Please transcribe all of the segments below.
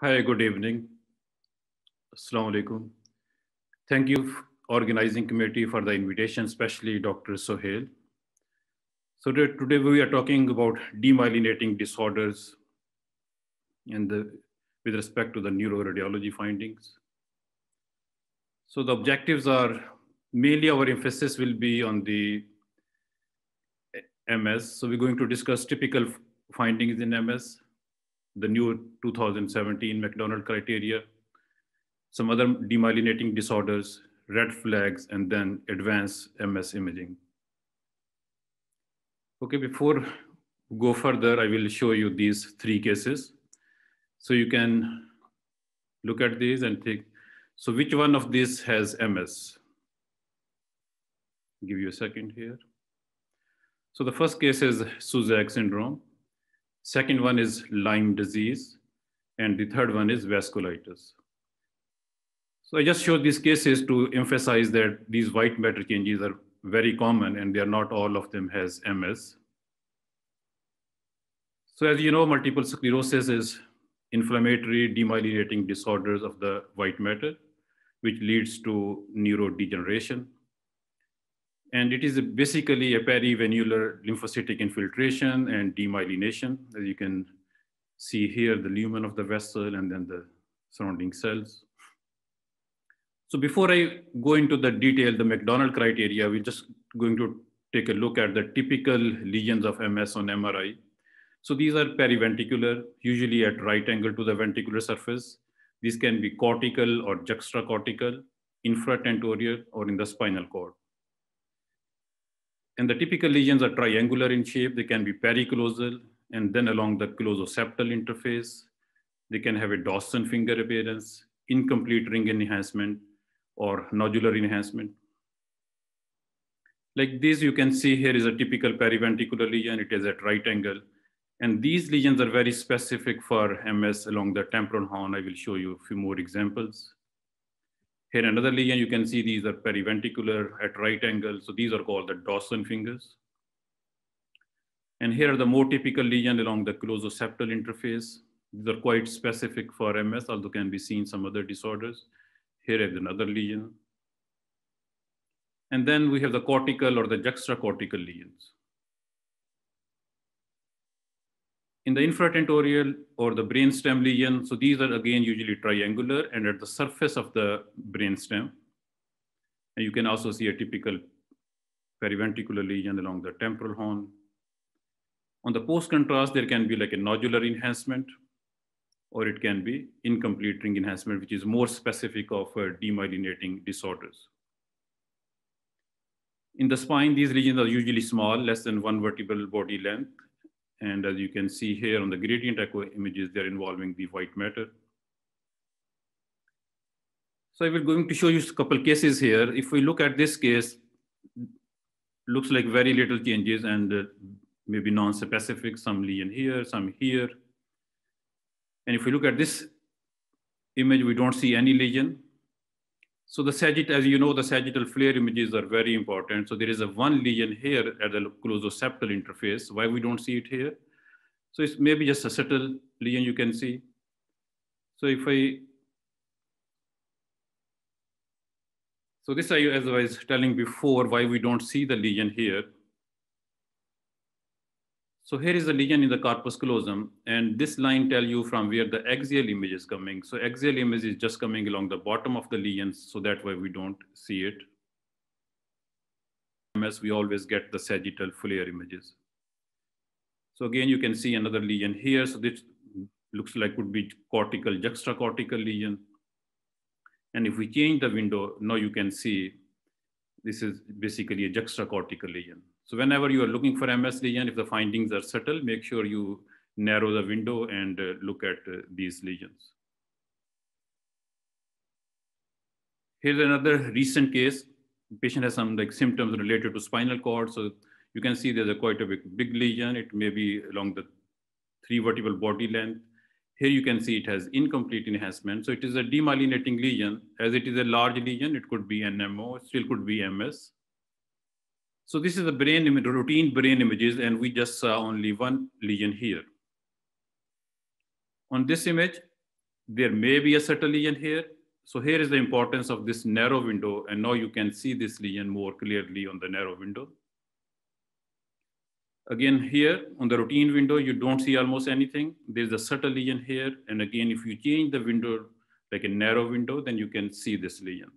Hi, good evening. Assalamu alaikum. Thank you, organizing committee, for the invitation, especially Dr. Sohail. So today we are talking about demyelinating disorders and with respect to the neuroradiology findings. So the objectives are mainly our emphasis will be on the MS. So we're going to discuss typical findings in MS, the new 2017 McDonald criteria, some other demyelinating disorders, red flags, and then advanced MS imaging. Okay, before go further, I will show you these three cases. So you can look at these and think, so which one of these has MS? give you a second here. So the first case is Suzak syndrome. Second one is Lyme disease. And the third one is vasculitis. So I just show these cases to emphasize that these white matter changes are very common and they are not all of them has MS. So as you know, multiple sclerosis is inflammatory demyelinating disorders of the white matter, which leads to neurodegeneration. And it is a basically a perivenular lymphocytic infiltration and demyelination. As you can see here, the lumen of the vessel and then the surrounding cells. So before I go into the detail, the McDonald criteria, we're just going to take a look at the typical lesions of MS on MRI. So these are periventricular, usually at right angle to the ventricular surface. These can be cortical or juxtacortical, infratentorial, or in the spinal cord. And the typical lesions are triangular in shape. They can be periclosal and then along the closoceptal interface. They can have a Dawson finger appearance, incomplete ring enhancement, or nodular enhancement. Like this, you can see here is a typical periventricular lesion. It is at right angle. And these lesions are very specific for MS along the temporal horn. I will show you a few more examples. Here another lesion, you can see these are periventricular at right angle. So these are called the Dawson fingers. And here are the more typical lesion along the closoceptal interface. These are quite specific for MS, although can be seen some other disorders. Here is another lesion. And then we have the cortical or the juxtacortical lesions. In the infratentorial or the brainstem lesion, so these are again usually triangular and at the surface of the brainstem. And you can also see a typical periventricular lesion along the temporal horn. On the post contrast, there can be like a nodular enhancement or it can be incomplete ring enhancement, which is more specific of uh, demyelinating disorders. In the spine, these regions are usually small, less than one vertebral body length, and as you can see here on the gradient echo images, they're involving the white matter. So I will going to show you a couple cases here. If we look at this case, looks like very little changes and uh, maybe non-specific, some lesion here, some here. And if we look at this image, we don't see any lesion. So the sagittal, as you know, the sagittal flare images are very important. So there is a one lesion here at the septal interface. Why we don't see it here? So it's maybe just a subtle lesion you can see. So if I, so this I, as I was telling before, why we don't see the lesion here. So here is a lesion in the callosum, and this line tell you from where the axial image is coming. So axial image is just coming along the bottom of the lesion, so that way we don't see it. As we always get the sagittal flare images. So again, you can see another lesion here. So this looks like would be cortical, juxtacortical lesion. And if we change the window, now you can see this is basically a juxtacortical lesion. So whenever you are looking for MS lesion, if the findings are subtle, make sure you narrow the window and uh, look at uh, these lesions. Here's another recent case. The patient has some like symptoms related to spinal cord. So you can see there's a quite a big, big lesion. It may be along the three vertebral body length. Here you can see it has incomplete enhancement. So it is a demyelinating lesion. As it is a large lesion, it could be NMO, still could be MS. So this is the brain image, routine brain images, and we just saw only one lesion here. On this image, there may be a subtle lesion here. So here is the importance of this narrow window, and now you can see this lesion more clearly on the narrow window. Again, here on the routine window, you don't see almost anything. There's a subtle lesion here. And again, if you change the window, like a narrow window, then you can see this lesion.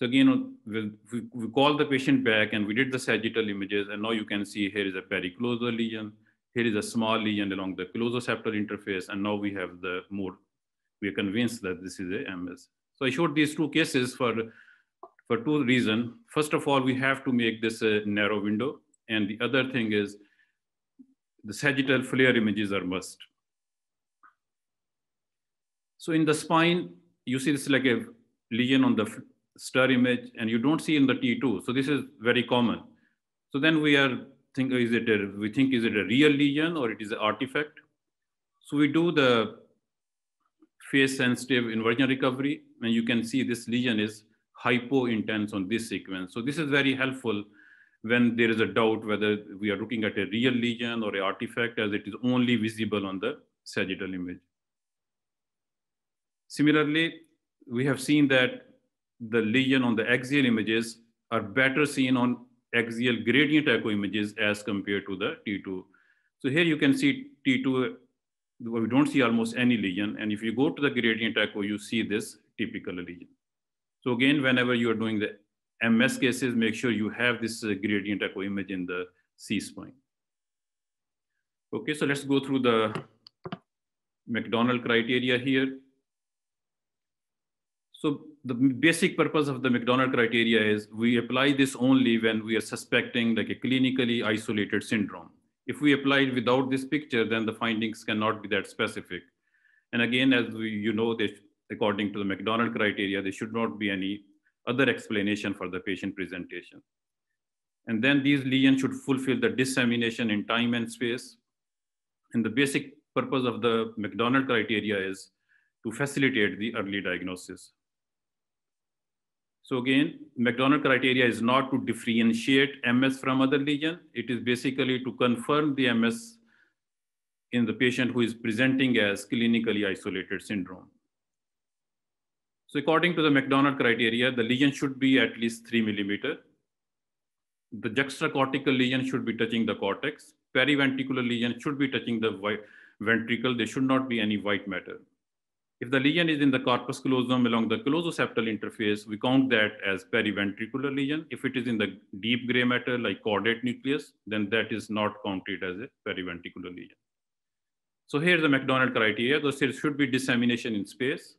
So again, we, we, we call the patient back and we did the sagittal images and now you can see here is a periclosal lesion, here is a small lesion along the closoceptal interface and now we have the more, we are convinced that this is a MS. So I showed these two cases for, for two reasons. First of all, we have to make this a narrow window and the other thing is the sagittal flare images are must. So in the spine, you see this like a lesion on the stir image and you don't see in the T2. So this is very common. So then we are think is it a, we think is it a real lesion or it is an artifact. So we do the phase sensitive inversion recovery and you can see this lesion is hypo intense on this sequence. So this is very helpful when there is a doubt whether we are looking at a real lesion or an artifact as it is only visible on the sagittal image. Similarly, we have seen that the lesion on the axial images are better seen on axial gradient echo images as compared to the T2. So here you can see T2, we don't see almost any lesion. And if you go to the gradient echo, you see this typical lesion. So again, whenever you are doing the MS cases, make sure you have this uh, gradient echo image in the C-spine. Okay, so let's go through the McDonald criteria here. So the basic purpose of the McDonald criteria is we apply this only when we are suspecting like a clinically isolated syndrome. If we apply it without this picture, then the findings cannot be that specific. And again, as we, you know, they, according to the McDonald criteria, there should not be any other explanation for the patient presentation. And then these lesions should fulfill the dissemination in time and space. And the basic purpose of the McDonald criteria is to facilitate the early diagnosis. So again, McDonald criteria is not to differentiate MS from other lesion. It is basically to confirm the MS in the patient who is presenting as clinically isolated syndrome. So according to the McDonald criteria, the lesion should be at least three millimeter. The juxtacortical lesion should be touching the cortex. Periventricular lesion should be touching the ventricle. There should not be any white matter. If the lesion is in the corpus callosum along the callosoceptal interface, we count that as periventricular lesion. If it is in the deep gray matter like caudate nucleus, then that is not counted as a periventricular lesion. So here's the McDonald criteria. So there should be dissemination in space.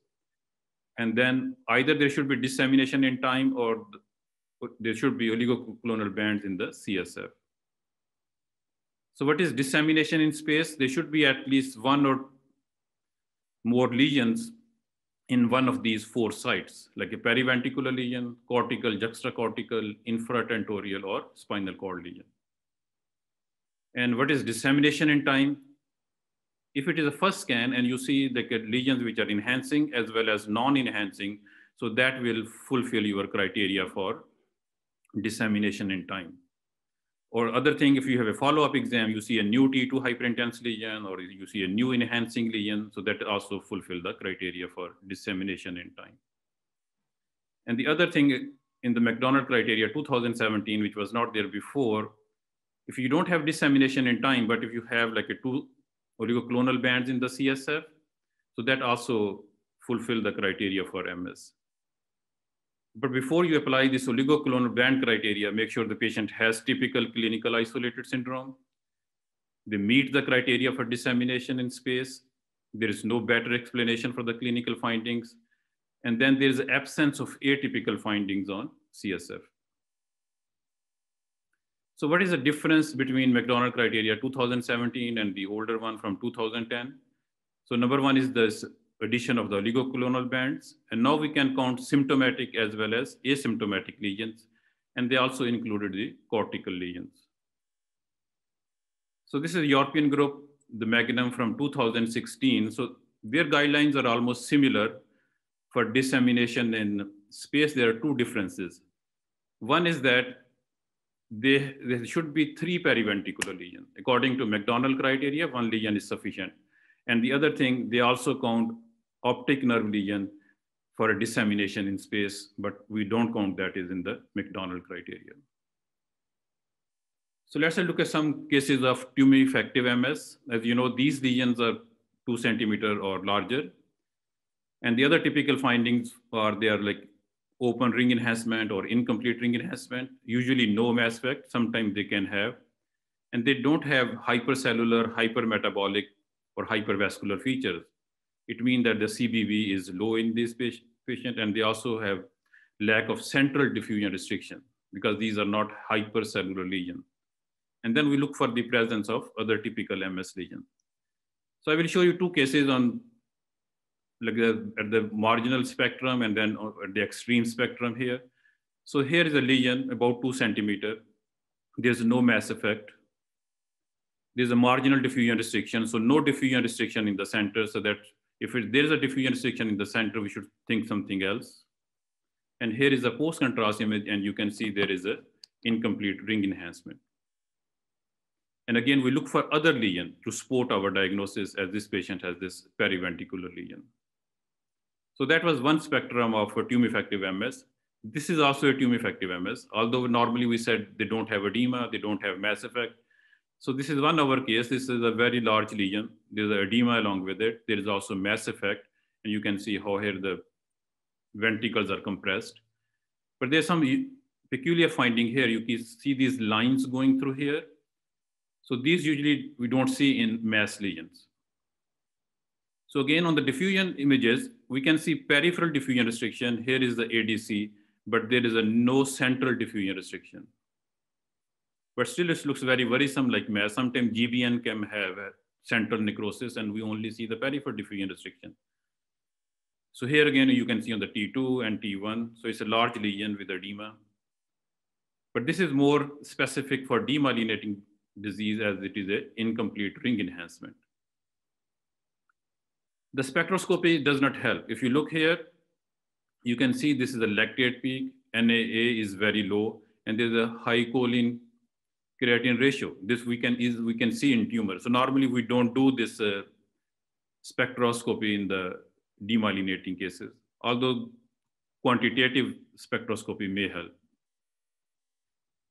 And then either there should be dissemination in time or there should be oligoclonal bands in the CSF. So what is dissemination in space? There should be at least one or more lesions in one of these four sites, like a periventricular lesion, cortical, juxtacortical, infratentorial, or spinal cord lesion. And what is dissemination in time? If it is a first scan and you see the lesions which are enhancing as well as non-enhancing, so that will fulfill your criteria for dissemination in time. Or other thing, if you have a follow-up exam, you see a new T2 hyperintense lesion or you see a new enhancing lesion. So that also fulfill the criteria for dissemination in time. And the other thing in the McDonald criteria 2017, which was not there before, if you don't have dissemination in time, but if you have like a two oligoclonal bands in the CSF, so that also fulfill the criteria for MS. But before you apply this oligoclonal band criteria, make sure the patient has typical clinical isolated syndrome. They meet the criteria for dissemination in space. There is no better explanation for the clinical findings. And then there is absence of atypical findings on CSF. So what is the difference between McDonald criteria 2017 and the older one from 2010? So number one is this addition of the oligoclonal bands. And now we can count symptomatic as well as asymptomatic lesions. And they also included the cortical lesions. So this is a European group, the Magnum from 2016. So their guidelines are almost similar for dissemination in space. There are two differences. One is that they, there should be three periventricular lesions. According to McDonald criteria, one lesion is sufficient. And the other thing, they also count optic nerve lesion for a dissemination in space, but we don't count that is in the McDonald criteria. So let's look at some cases of tumor-effective MS. As you know, these lesions are two centimeter or larger. And the other typical findings are they are like open ring enhancement or incomplete ring enhancement, usually no mass effect, sometimes they can have. And they don't have hypercellular, hypermetabolic, or hypervascular features it means that the CBV is low in this patient and they also have lack of central diffusion restriction because these are not hypercellular lesions. And then we look for the presence of other typical MS lesions. So I will show you two cases on like the, at the marginal spectrum and then at the extreme spectrum here. So here is a lesion about two centimeter. There's no mass effect. There's a marginal diffusion restriction. So no diffusion restriction in the center. So that if it, there is a diffusion restriction in the center, we should think something else. And here is a post-contrast image, and you can see there is a incomplete ring enhancement. And again, we look for other lesion to support our diagnosis as this patient has this periventricular lesion. So that was one spectrum of tumefactive MS. This is also a tumefactive MS, although normally we said they don't have edema, they don't have mass effect, so this is one over case. This is a very large lesion. There's a edema along with it. There is also mass effect. And you can see how here the ventricles are compressed. But there's some peculiar finding here. You can see these lines going through here. So these usually we don't see in mass lesions. So again, on the diffusion images, we can see peripheral diffusion restriction. Here is the ADC, but there is a no central diffusion restriction. But still, it looks very worrisome like mass. Sometimes GBN can have central necrosis and we only see the peripheral diffusion restriction. So here again, you can see on the T2 and T1. So it's a large lesion with edema. But this is more specific for demyelinating disease as it is an incomplete ring enhancement. The spectroscopy does not help. If you look here, you can see this is a lactate peak. NAA is very low, and there's a high choline creatine ratio. This we can is we can see in tumor. So normally we don't do this uh, spectroscopy in the demyelinating cases, although quantitative spectroscopy may help.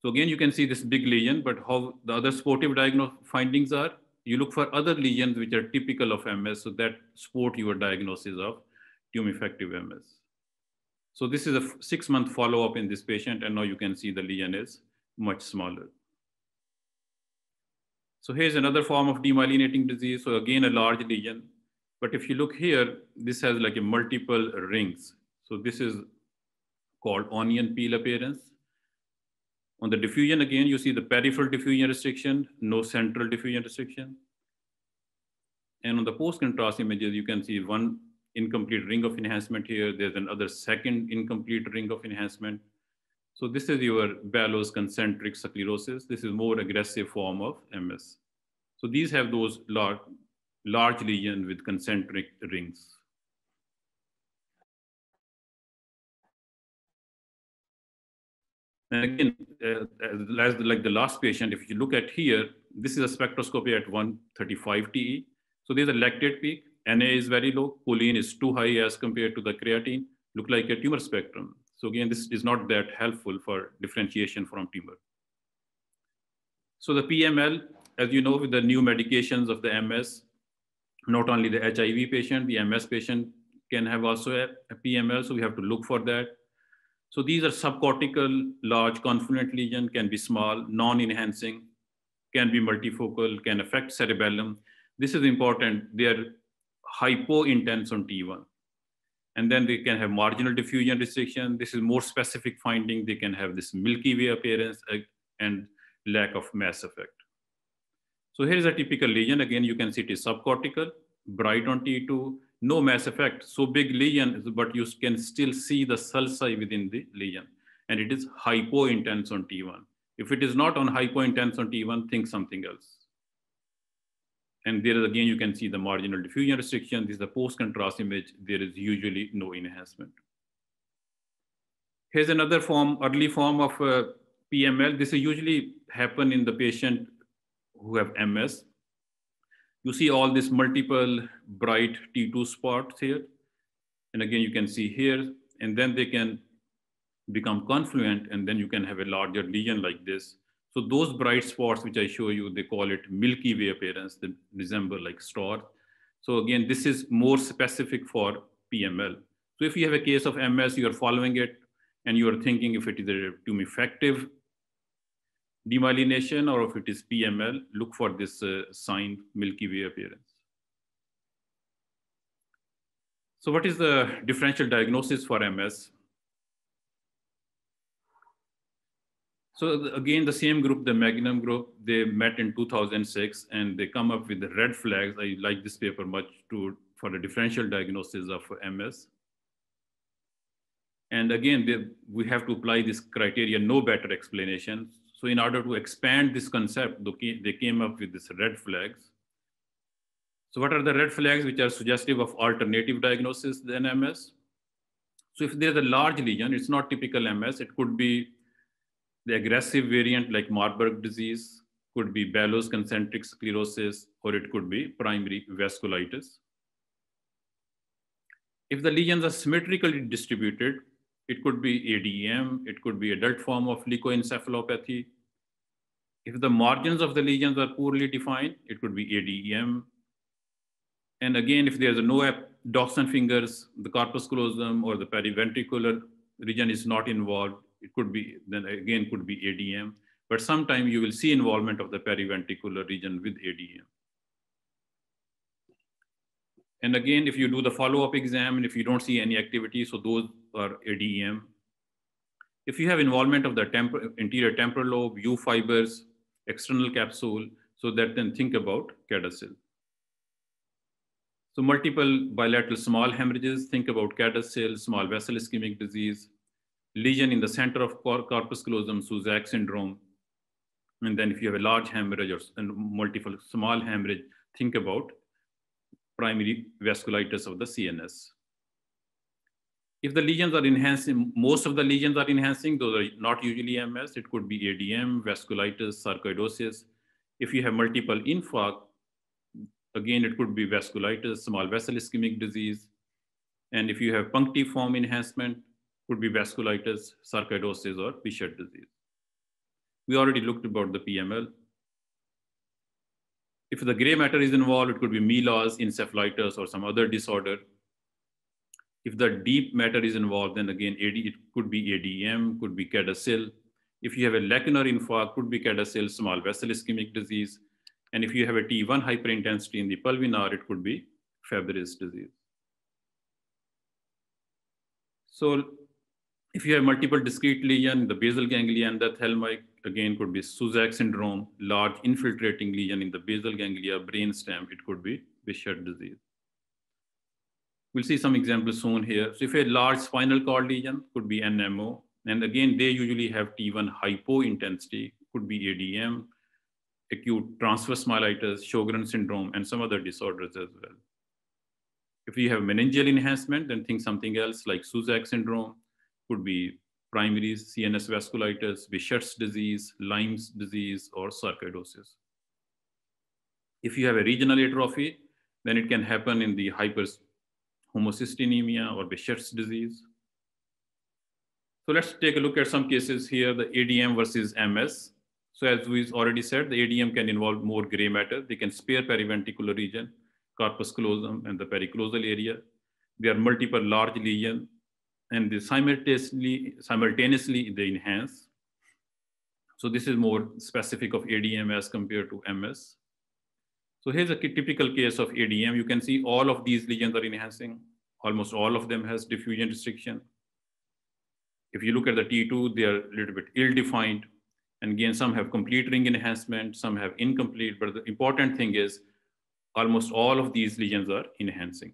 So again, you can see this big lesion, but how the other sportive diagnosis findings are, you look for other lesions which are typical of MS, so that support your diagnosis of tumor-effective MS. So this is a six-month follow-up in this patient, and now you can see the lesion is much smaller. So here's another form of demyelinating disease. So again, a large lesion. But if you look here, this has like a multiple rings. So this is called onion peel appearance. On the diffusion, again, you see the peripheral diffusion restriction, no central diffusion restriction. And on the post-contrast images, you can see one incomplete ring of enhancement here. There's another second incomplete ring of enhancement. So this is your Bellow's concentric sclerosis. This is more aggressive form of MS. So these have those large, large lesions with concentric rings. And again, uh, as like the last patient, if you look at here, this is a spectroscopy at 135 TE. So there's a lactate peak. Na is very low. Choline is too high as compared to the creatine. Look like a tumor spectrum. So again, this is not that helpful for differentiation from tumor. So the PML, as you know, with the new medications of the MS, not only the HIV patient, the MS patient can have also a, a PML, so we have to look for that. So these are subcortical, large, confluent lesion, can be small, non-enhancing, can be multifocal, can affect cerebellum. This is important. They are hypo-intense on T1. And then they can have marginal diffusion restriction. This is more specific finding. They can have this Milky Way appearance uh, and lack of mass effect. So here is a typical lesion. Again, you can see it is subcortical, bright on T2, no mass effect. So big lesion, but you can still see the sulci within the lesion. And it is hypo intense on T1. If it is not on intense on T1, think something else. And there is again, you can see the marginal diffusion restriction. This is a post-contrast image. There is usually no enhancement. Here's another form, early form of uh, PML. This usually happen in the patient who have MS. You see all these multiple bright T2 spots here. And again, you can see here, and then they can become confluent, and then you can have a larger lesion like this so those bright spots, which I show you, they call it Milky Way appearance. They resemble like stars. So again, this is more specific for PML. So if you have a case of MS, you are following it and you are thinking if it is a tumefactive demyelination or if it is PML, look for this uh, sign Milky Way appearance. So what is the differential diagnosis for MS? So again, the same group, the Magnum group, they met in 2006 and they come up with the red flags. I like this paper much to, for the differential diagnosis of MS. And again, they, we have to apply this criteria, no better explanation. So in order to expand this concept, they came up with this red flags. So what are the red flags which are suggestive of alternative diagnosis than MS? So if there's a large lesion, it's not typical MS, it could be the aggressive variant like Marburg disease could be Bellow's concentric sclerosis, or it could be primary vasculitis. If the lesions are symmetrically distributed, it could be ADM, it could be adult form of leukoencephalopathy. If the margins of the lesions are poorly defined, it could be ADM. And again, if there's no dorsal fingers, the corpus callosum or the periventricular region is not involved, it could be, then again, could be ADM, but sometime you will see involvement of the periventricular region with ADM. And again, if you do the follow-up exam and if you don't see any activity, so those are ADM. If you have involvement of the tempor anterior temporal lobe, U fibers, external capsule, so that then think about CADASIL. So multiple bilateral small hemorrhages, think about CADASIL, small vessel ischemic disease, lesion in the center of cor corpus callosum, Suzak syndrome. And then if you have a large hemorrhage or multiple small hemorrhage, think about primary vasculitis of the CNS. If the lesions are enhancing, most of the lesions are enhancing, those are not usually MS, it could be ADM, vasculitis, sarcoidosis. If you have multiple infarct, again, it could be vasculitis, small vessel ischemic disease. And if you have punctiform enhancement, could be vasculitis, sarcoidosis, or Behçet disease. We already looked about the PML. If the gray matter is involved, it could be MELAS, encephalitis, or some other disorder. If the deep matter is involved, then again, AD, it could be ADM, could be CADASIL. If you have a lacunar infarct, could be CADASIL, small vessel ischemic disease. And if you have a T1 hyperintensity in the pulvinar, it could be Fabry's disease. So if you have multiple discrete lesion, the basal ganglia and the thalamic again could be Suzak syndrome, large infiltrating lesion in the basal ganglia, brain stem, it could be Bishop disease. We'll see some examples soon here. So if a large spinal cord lesion could be NMO, and again, they usually have T1 hypointensity, could be ADM, acute transverse myelitis, Sjogren syndrome, and some other disorders as well. If you have meningeal enhancement, then think something else like Suzak syndrome, could be primary CNS vasculitis, Bichette's disease, Lyme's disease, or sarcoidosis. If you have a regional atrophy, then it can happen in the hyperhomocysteinemia or Bichette's disease. So let's take a look at some cases here, the ADM versus MS. So as we already said, the ADM can involve more gray matter. They can spare periventricular region, corpus callosum, and the periclosal area. They are multiple large lesions and the simultaneously, simultaneously they enhance. So this is more specific of ADMS compared to MS. So here's a typical case of ADM. You can see all of these lesions are enhancing. Almost all of them has diffusion restriction. If you look at the T2, they are a little bit ill-defined. And again, some have complete ring enhancement, some have incomplete, but the important thing is almost all of these lesions are enhancing.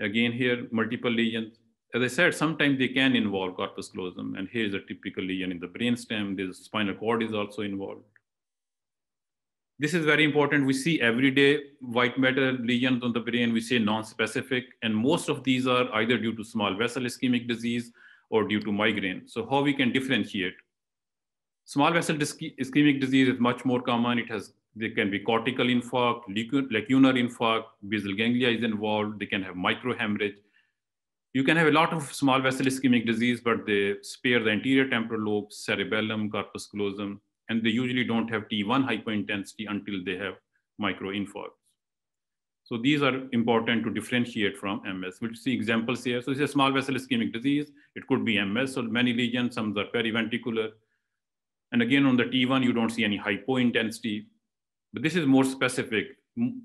Again, here, multiple lesions. As I said, sometimes they can involve corpus callosum, and here is a typical lesion in the brainstem. The spinal cord is also involved. This is very important. We see everyday white matter lesions on the brain. We say non-specific, and most of these are either due to small vessel ischemic disease or due to migraine. So how we can differentiate? Small vessel ischemic disease is much more common. It has they can be cortical infarct, lacunar infarct, basal ganglia is involved. They can have microhemorrhage. You can have a lot of small vessel ischemic disease, but they spare the anterior temporal lobe, cerebellum, corpus callosum, and they usually don't have T1 hypointensity until they have microinfarcts. So these are important to differentiate from MS. We'll see examples here. So it's a small vessel ischemic disease. It could be MS, so many lesions, some are periventricular. And again, on the T1, you don't see any hypointensity, but this is more specific.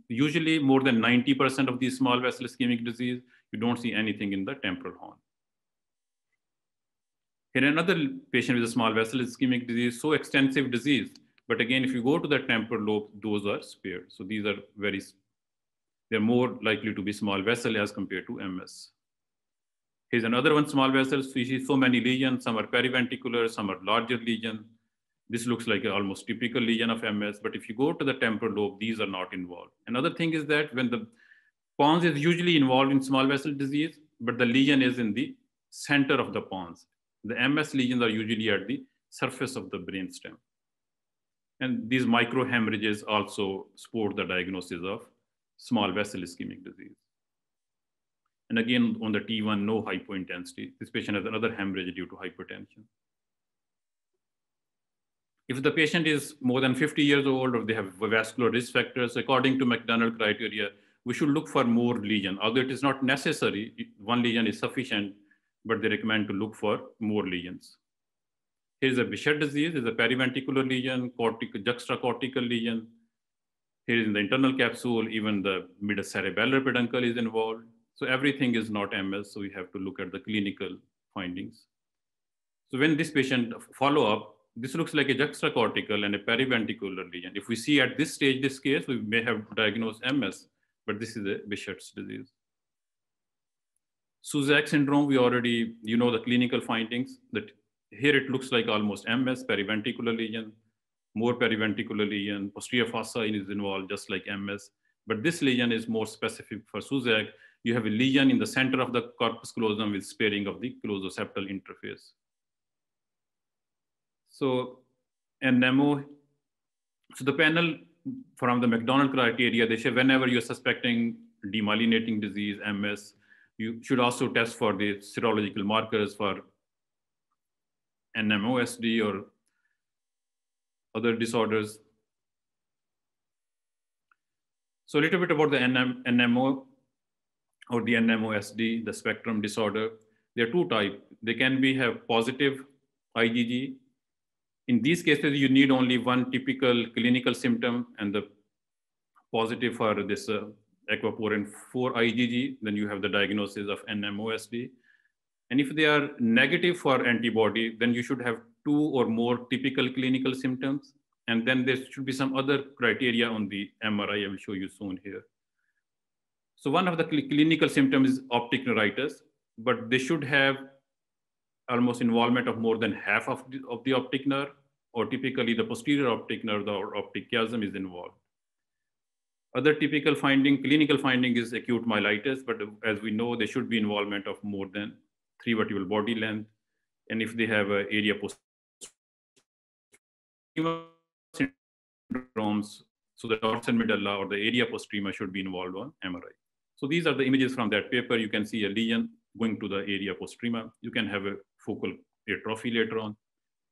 Usually more than 90% of these small vessel ischemic disease you don't see anything in the temporal horn. Here another patient with a small vessel ischemic disease, so extensive disease. But again, if you go to the temporal lobe, those are spared. So these are very, they're more likely to be small vessel as compared to MS. Here's another one, small vessel see so many lesions, some are periventricular, some are larger lesion. This looks like almost typical lesion of MS, but if you go to the temporal lobe, these are not involved. Another thing is that when the Pons is usually involved in small vessel disease, but the lesion is in the center of the pons. The MS lesions are usually at the surface of the brainstem. And these microhemorrhages also support the diagnosis of small vessel ischemic disease. And again, on the T1, no hypointensity. This patient has another hemorrhage due to hypertension. If the patient is more than 50 years old or they have vascular risk factors, according to McDonald criteria, we should look for more lesion. Although it is not necessary, one lesion is sufficient, but they recommend to look for more lesions. Here's a Bichet disease, is a periventricular lesion, cortical, juxtacortical lesion. Here is in the internal capsule, even the mid cerebellar peduncle is involved. So everything is not MS, so we have to look at the clinical findings. So when this patient follow up, this looks like a juxtacortical and a periventricular lesion. If we see at this stage this case, we may have diagnosed MS but this is a Bishop's disease. Suzak syndrome, we already, you know the clinical findings that here it looks like almost MS, periventricular lesion, more periventricular lesion, posterior fossa is involved just like MS, but this lesion is more specific for Suzak. You have a lesion in the center of the corpus callosum with sparing of the septal interface. So, and NEMO, so the panel from the McDonald criteria, they say whenever you're suspecting demyelinating disease, MS, you should also test for the serological markers for NMOSD or other disorders. So a little bit about the NM, NMO or the NMOSD, the spectrum disorder. There are two types. They can be have positive IgG in these cases, you need only one typical clinical symptom and the positive for this uh, aquaporin 4 IgG, then you have the diagnosis of NMOSD. And if they are negative for antibody, then you should have two or more typical clinical symptoms. And then there should be some other criteria on the MRI I will show you soon here. So one of the cl clinical symptoms is optic neuritis, but they should have almost involvement of more than half of the, of the optic nerve, or typically the posterior optic nerve or optic chiasm is involved. Other typical finding, clinical finding is acute myelitis, but as we know, there should be involvement of more than three vertebral body length. And if they have area postrema syndromes, so the dorsal medulla or the area postrema should be involved on MRI. So these are the images from that paper. You can see a lesion going to the area postrema. You can have a focal atrophy later on.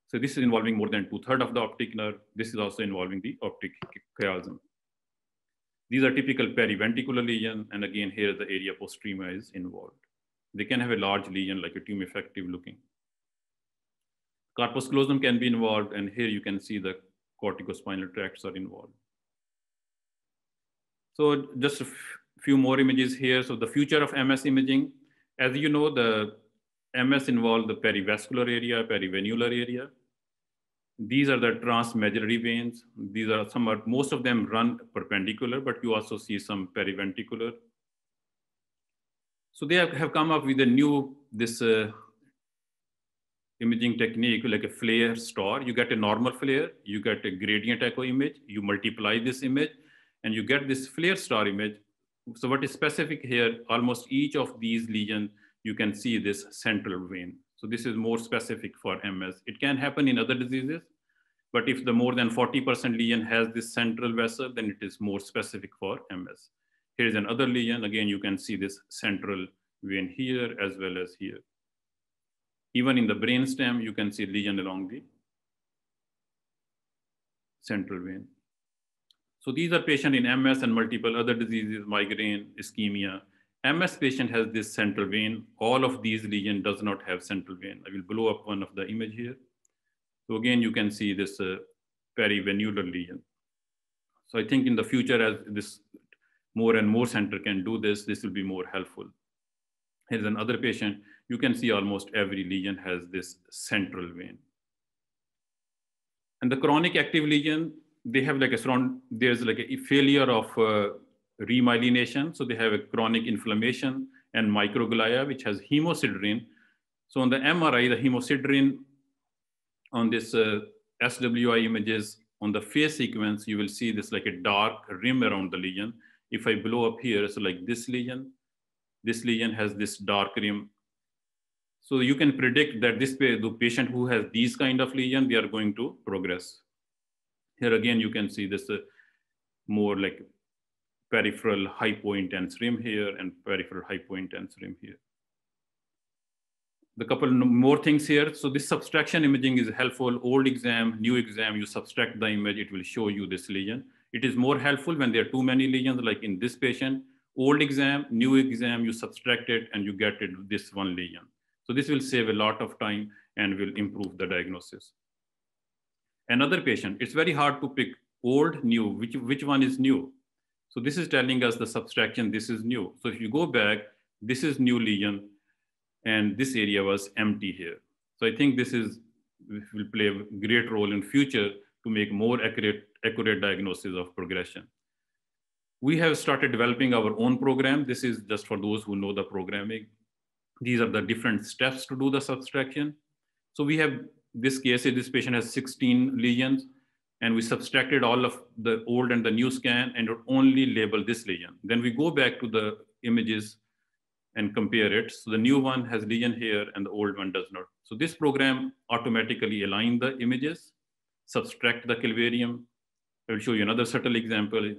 So this is involving more than two thirds of the optic nerve. This is also involving the optic chiasm. These are typical periventricular lesion. And again, here the area postrema is involved. They can have a large lesion like a effective looking. callosum can be involved. And here you can see the corticospinal tracts are involved. So just a few more images here. So the future of MS imaging, as you know, the MS involves the perivascular area, perivenular area. These are the transmaxillary veins. These are some are, most of them run perpendicular, but you also see some periventricular. So they have, have come up with a new, this uh, imaging technique like a flare star. You get a normal flare, you get a gradient echo image, you multiply this image, and you get this flare star image so what is specific here, almost each of these lesions, you can see this central vein. So this is more specific for MS. It can happen in other diseases, but if the more than 40% lesion has this central vessel, then it is more specific for MS. Here is another lesion. Again, you can see this central vein here as well as here. Even in the brainstem, you can see lesion along the central vein. So these are patients in MS and multiple other diseases, migraine, ischemia. MS patient has this central vein. All of these lesion does not have central vein. I will blow up one of the image here. So again, you can see this uh, perivenular lesion. So I think in the future, as this more and more center can do this, this will be more helpful. Here's another patient. You can see almost every lesion has this central vein. And the chronic active lesion they have like a surround, there's like a failure of uh, remyelination. So they have a chronic inflammation and microglia, which has hemosiderin. So on the MRI, the hemosiderin on this uh, SWI images on the face sequence, you will see this like a dark rim around the lesion. If I blow up here, so like this lesion, this lesion has this dark rim. So you can predict that this the patient who has these kind of lesion, they are going to progress. Here again, you can see this uh, more like peripheral hypointense rim here and peripheral hypointense rim here. The couple more things here. So this subtraction imaging is helpful. Old exam, new exam, you subtract the image, it will show you this lesion. It is more helpful when there are too many lesions, like in this patient, old exam, new exam, you subtract it and you get it, this one lesion. So this will save a lot of time and will improve the diagnosis another patient, it's very hard to pick old, new, which, which one is new. So this is telling us the subtraction, this is new. So if you go back, this is new lesion and this area was empty here. So I think this is will play a great role in future to make more accurate, accurate diagnosis of progression. We have started developing our own program. This is just for those who know the programming. These are the different steps to do the subtraction. So we have this case, this patient has 16 lesions and we subtracted all of the old and the new scan and only label this lesion. Then we go back to the images and compare it. So the new one has lesion here and the old one does not. So this program automatically align the images, subtract the calvarium. I will show you another subtle example.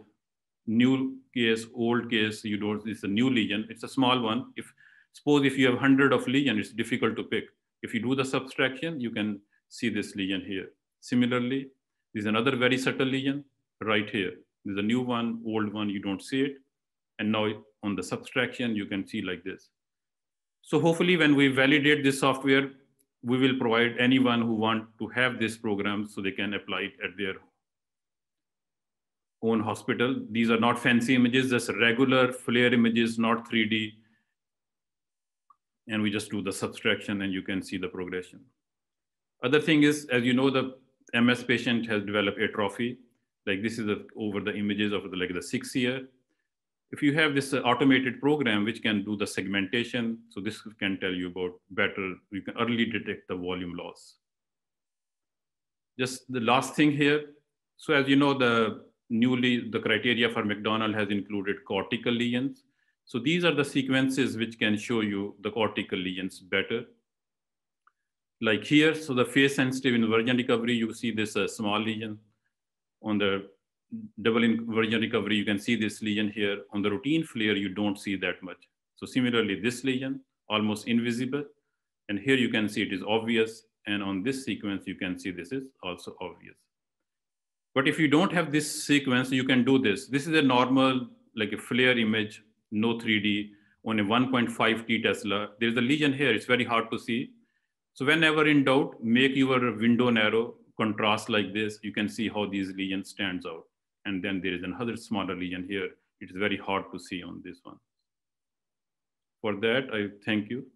New case, old case, you don't, it's a new lesion. It's a small one. If Suppose if you have 100 of lesion, it's difficult to pick. If you do the subtraction, you can see this lesion here. Similarly, there's another very subtle lesion right here. There's a new one, old one, you don't see it. And now on the subtraction, you can see like this. So hopefully when we validate this software, we will provide anyone who want to have this program so they can apply it at their own hospital. These are not fancy images, just regular flare images, not 3D and we just do the subtraction and you can see the progression. Other thing is, as you know, the MS patient has developed atrophy. Like this is over the images of the, like the six year. If you have this uh, automated program, which can do the segmentation, so this can tell you about better, you can early detect the volume loss. Just the last thing here. So as you know, the newly, the criteria for McDonald has included cortical lesions, so these are the sequences which can show you the cortical lesions better. Like here, so the phase sensitive inversion recovery, you see this uh, small lesion. On the double inversion recovery, you can see this lesion here. On the routine flare, you don't see that much. So similarly, this lesion, almost invisible. And here you can see it is obvious. And on this sequence, you can see this is also obvious. But if you don't have this sequence, you can do this. This is a normal, like a flare image no 3D, on a 1.5T Tesla. There's a lesion here, it's very hard to see. So whenever in doubt, make your window narrow, contrast like this, you can see how these lesion stands out. And then there is another smaller lesion here. It is very hard to see on this one. For that, I thank you.